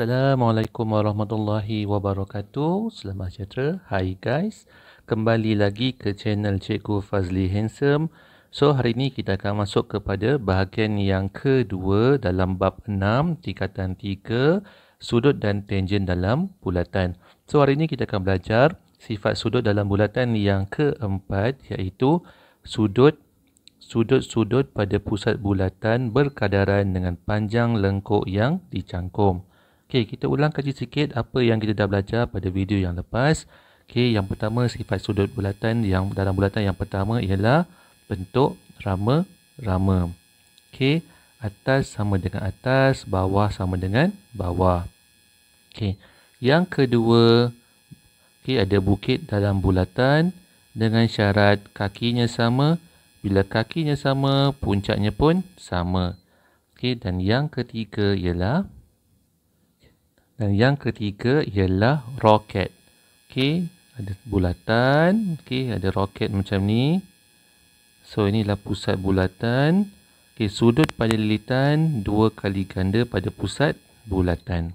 Assalamualaikum warahmatullahi wabarakatuh. Selamat sejahtera. Hi guys. Kembali lagi ke channel Cikgu Fazli Handsome. So hari ini kita akan masuk kepada bahagian yang kedua dalam bab 6 tingkatan 3 sudut dan tangent dalam bulatan. So hari ini kita akan belajar sifat sudut dalam bulatan yang keempat iaitu sudut sudut-sudut pada pusat bulatan berkadaran dengan panjang lengkuk yang dicangkum. Okey, kita ulang kaji sikit apa yang kita dah belajar pada video yang lepas. Okey, yang pertama sifat sudut bulatan yang dalam bulatan yang pertama ialah bentuk rama rama. Okey, atas sama dengan atas, bawah sama dengan bawah. Okey. Yang kedua, okey ada bukit dalam bulatan dengan syarat kakinya sama. Bila kakinya sama, puncaknya pun sama. Okey, dan yang ketiga ialah dan yang ketiga ialah roket. Okey, ada bulatan, okey, ada roket macam ni. So inilah pusat bulatan. Okey, sudut pada lilitan dua kali ganda pada pusat bulatan.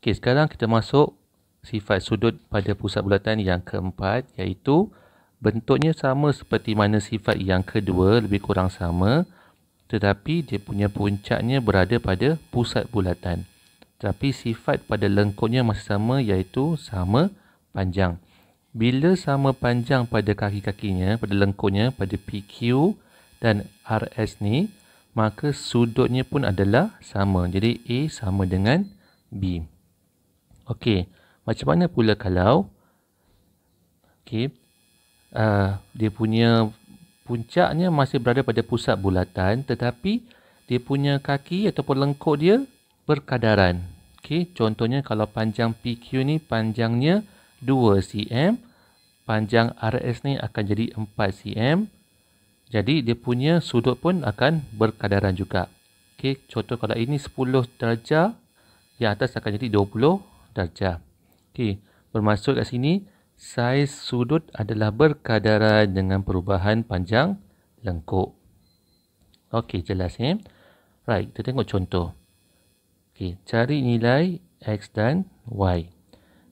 Okey, sekarang kita masuk sifat sudut pada pusat bulatan yang keempat iaitu bentuknya sama seperti mana sifat yang kedua, lebih kurang sama tetapi dia punya puncaknya berada pada pusat bulatan. Tapi sifat pada lengkungnya masih sama iaitu sama panjang. Bila sama panjang pada kaki-kakinya, pada lengkungnya pada PQ dan RS ni, maka sudutnya pun adalah sama. Jadi A sama dengan B. Okey, macam mana pula kalau okey, uh, dia punya puncaknya masih berada pada pusat bulatan tetapi dia punya kaki ataupun lengkung dia berkadaran. Okey, contohnya kalau panjang PQ ni panjangnya 2 cm, panjang RS ni akan jadi 4 cm. Jadi dia punya sudut pun akan berkadaran juga. Okey, contoh kalau ini 10 darjah, yang atas akan jadi 20 darjah. Okey, bermaksud kat sini saiz sudut adalah berkadaran dengan perubahan panjang lengkuk. Okey, jelas ya. Eh? Right, kita tengok contoh. Okey, cari nilai x dan y.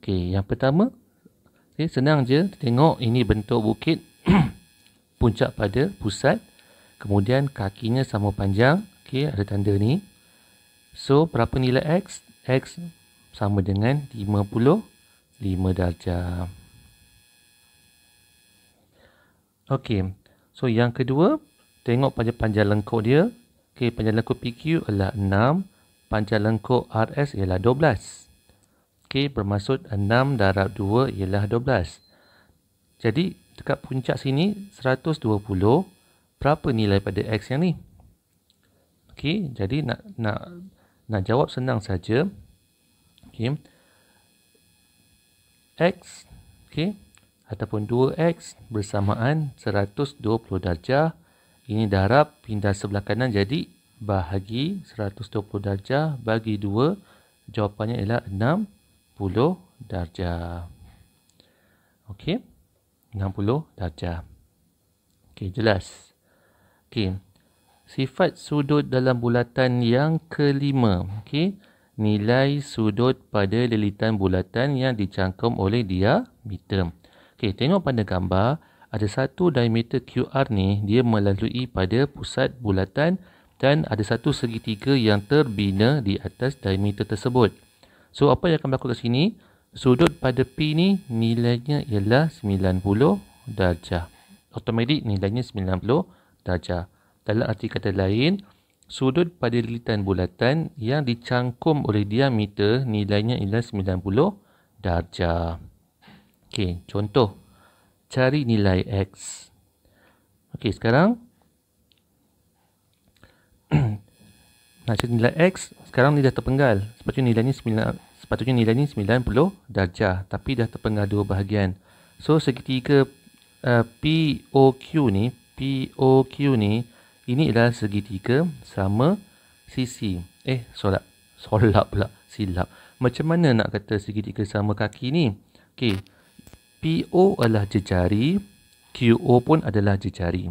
Okey, yang pertama, okay, senang je tengok ini bentuk bukit puncak pada pusat. Kemudian kakinya sama panjang. Okey, ada tanda ni. So, berapa nilai x? x sama dengan 55 darjah. Okey. So, yang kedua, tengok panjang-panjang lengkuk dia. Okey, panjang lengkuk PQ adalah 6 panjang lengkok RS ialah 12. K bermaksud 6 darab 2 ialah 12. Jadi, dekat puncak sini, 120, berapa nilai pada X yang ni? Ok, jadi nak nak nak jawab senang saja. Ok, X, ok, ataupun 2X bersamaan 120 darjah. Ini darab pindah sebelah kanan jadi bahagi 120 darjah bagi 2 jawapannya ialah 60 darjah okey 60 darjah okey jelas okey sifat sudut dalam bulatan yang kelima okey nilai sudut pada lilitan bulatan yang dicangkum oleh diameter okey tengok pada gambar ada satu diameter QR ni dia melalui pada pusat bulatan dan ada satu segitiga yang terbina di atas diameter tersebut. So apa yang akan berlaku kat sini? Sudut pada P ni nilainya ialah 90 darjah. Automatik nilainya 90 darjah. Dalam arti kata lain, sudut pada lilitan bulatan yang dicangkum oleh diameter nilainya ialah 90 darjah. Okey, contoh. Cari nilai X. Okey, sekarang nak cari nilai X sekarang ni dah terpenggal sepatutnya nilai ni 9, sepatutnya nilai ni 90 darjah tapi dah terpenggal dua bahagian so segitiga uh, eh, POQ ni POQ ni ini adalah segitiga sama sisi eh solat solat pula silap macam mana nak kata segitiga sama kaki ni okey PO adalah jejari QO pun adalah jejari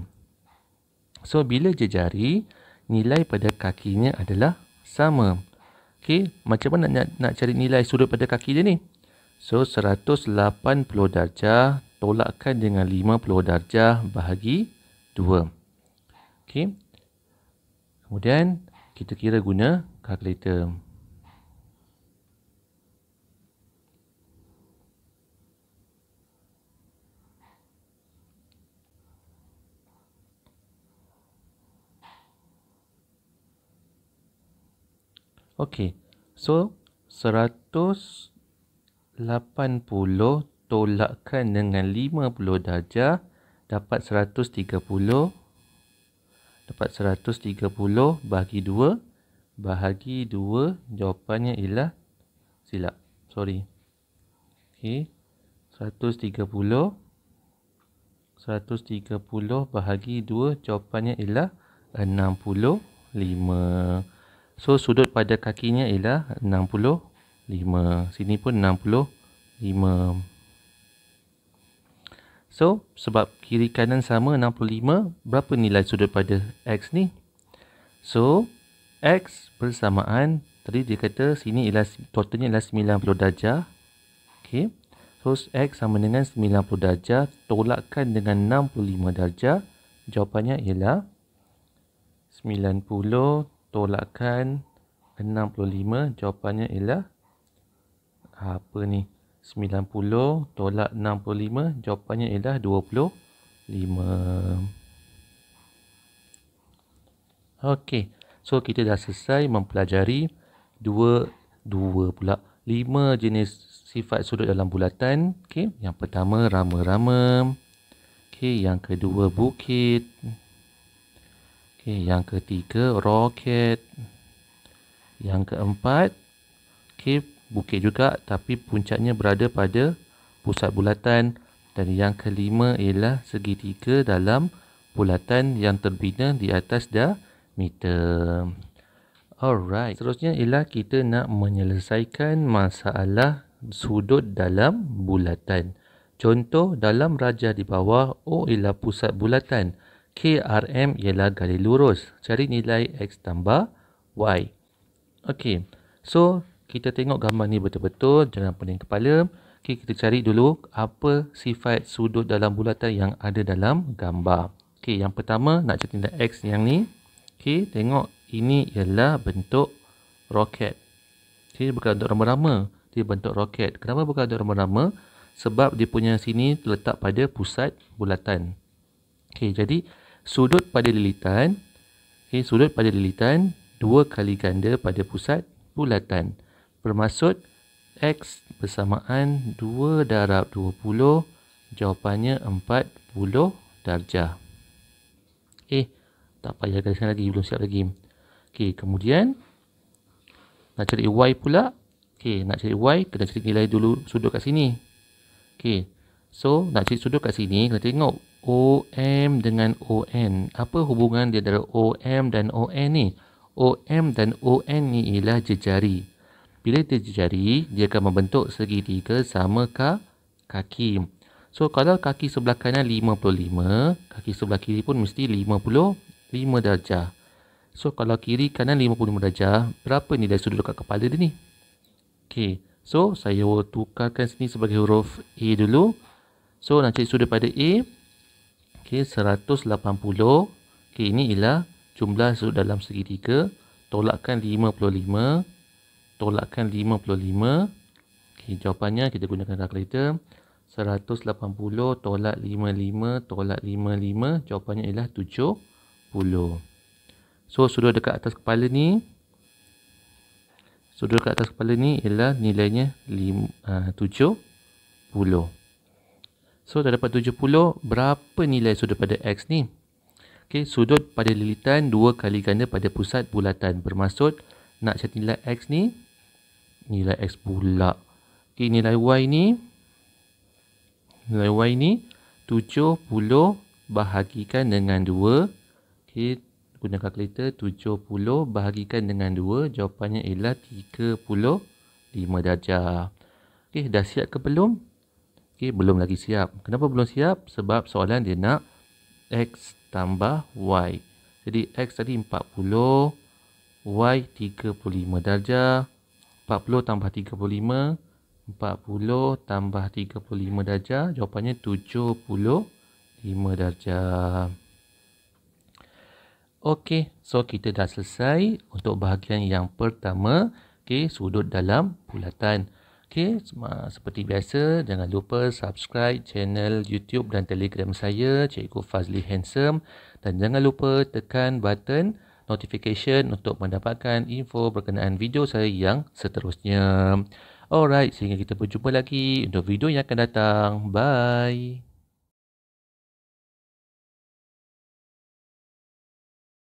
so bila jejari nilai pada kakinya adalah sama. Okey, macam mana nak, nak cari nilai sudut pada kaki dia ni? So, 180 darjah tolakkan dengan 50 darjah bahagi 2. Okey. Kemudian, kita kira guna kalkulator. Okey. So 180 tolakkan dengan 50 darjah dapat 130 dapat 130 bahagi 2 bahagi 2 jawapannya ialah silap. Sorry. Okey. 130 130 bahagi 2 jawapannya ialah 65. So sudut pada kakinya ialah 65. Sini pun 65. So sebab kiri kanan sama 65, berapa nilai sudut pada x ni? So x bersamaan tadi dia kata sini ialah totalnya ialah 90 darjah. okay? So x sama dengan 90 darjah tolakkan dengan 65 darjah. Jawapannya ialah 90 darjah tolakan 65 jawapannya ialah apa ni 90 tolak 65 jawapannya ialah 25 okey so kita dah selesai mempelajari dua dua pula lima jenis sifat sudut dalam bulatan okey yang pertama rama-rama okey yang kedua bukit Okey, yang ketiga roket. Yang keempat okey, bukit juga tapi puncaknya berada pada pusat bulatan dan yang kelima ialah segitiga dalam bulatan yang terbina di atas dah meter. Alright. Seterusnya ialah kita nak menyelesaikan masalah sudut dalam bulatan. Contoh dalam rajah di bawah O oh, ialah pusat bulatan. KRM ialah garis lurus. Cari nilai X tambah Y. Okey. So, kita tengok gambar ni betul-betul. Jangan pening kepala. Okey, kita cari dulu apa sifat sudut dalam bulatan yang ada dalam gambar. Okey, yang pertama nak cari nilai X yang ni. Okey, tengok ini ialah bentuk roket. Okey, bukan untuk rama-rama. Dia bentuk roket. Kenapa bukan untuk rama-rama? Sebab dia punya sini terletak pada pusat bulatan. Okey, jadi sudut pada lilitan okay, eh, sudut pada lilitan dua kali ganda pada pusat bulatan bermaksud X bersamaan 2 darab 20 jawapannya 40 darjah eh tak payah garisan lagi belum siap lagi Okey, kemudian nak cari Y pula Okey, nak cari Y kena cari nilai dulu sudut kat sini Okey, so nak cari sudut kat sini kena tengok OM dengan ON. Apa hubungan dia antara OM dan ON ni? OM dan ON ni ialah jejari. Bila dia jejari, dia akan membentuk segitiga sama ka, kaki. So, kalau kaki sebelah kanan 55, kaki sebelah kiri pun mesti 55 darjah. So, kalau kiri kanan 55 darjah, berapa ni dari sudut dekat kepala dia ni? Okay, so saya tukarkan sini sebagai huruf A dulu. So, nak cari sudut pada A. Okey, 180. Okey, ini ialah jumlah sudut dalam segitiga. Tolakkan 55. Tolakkan 55. Okey, jawapannya kita gunakan kalkulator. 180 tolak 55 tolak 55. Jawapannya ialah 70. So, sudut dekat atas kepala ni. Sudut dekat atas kepala ni ialah nilainya 70. So dah dapat 70, berapa nilai sudut pada X ni? Okay, sudut pada lilitan 2 kali ganda pada pusat bulatan. Bermaksud nak cari nilai X ni, nilai X pula. Okey, nilai Y ni, nilai Y ni 70 bahagikan dengan 2. Okey, guna kalkulator 70 bahagikan dengan 2. Jawapannya ialah 35 darjah. Okay, dah siap ke belum? Okey, belum lagi siap. Kenapa belum siap? Sebab soalan dia nak X tambah Y. Jadi, X tadi 40, Y 35 darjah. 40 tambah 35, 40 tambah 35 darjah. Jawapannya 75 darjah. Okey, so kita dah selesai untuk bahagian yang pertama. Okey, sudut dalam bulatan. Okey, seperti biasa jangan lupa subscribe channel YouTube dan Telegram saya Cikgu Fazli Handsome dan jangan lupa tekan button notification untuk mendapatkan info berkenaan video saya yang seterusnya. Alright, sehingga kita berjumpa lagi untuk video yang akan datang. Bye.